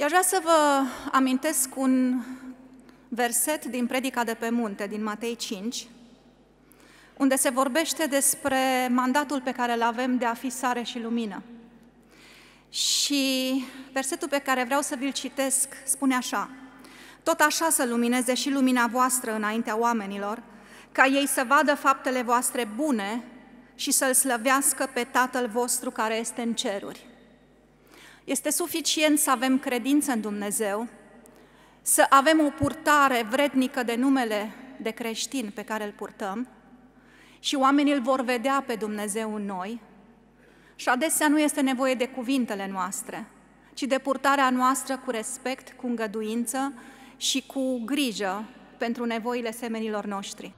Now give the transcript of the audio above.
I-aș vrea să vă amintesc un verset din Predica de pe munte, din Matei 5, unde se vorbește despre mandatul pe care îl avem de a fi sare și lumină. Și versetul pe care vreau să vi-l citesc spune așa, Tot așa să lumineze și lumina voastră înaintea oamenilor, ca ei să vadă faptele voastre bune și să-L slăvească pe Tatăl vostru care este în ceruri. Este suficient să avem credință în Dumnezeu, să avem o purtare vrednică de numele de creștin pe care îl purtăm și oamenii îl vor vedea pe Dumnezeu în noi și adesea nu este nevoie de cuvintele noastre, ci de purtarea noastră cu respect, cu îngăduință și cu grijă pentru nevoile semenilor noștri.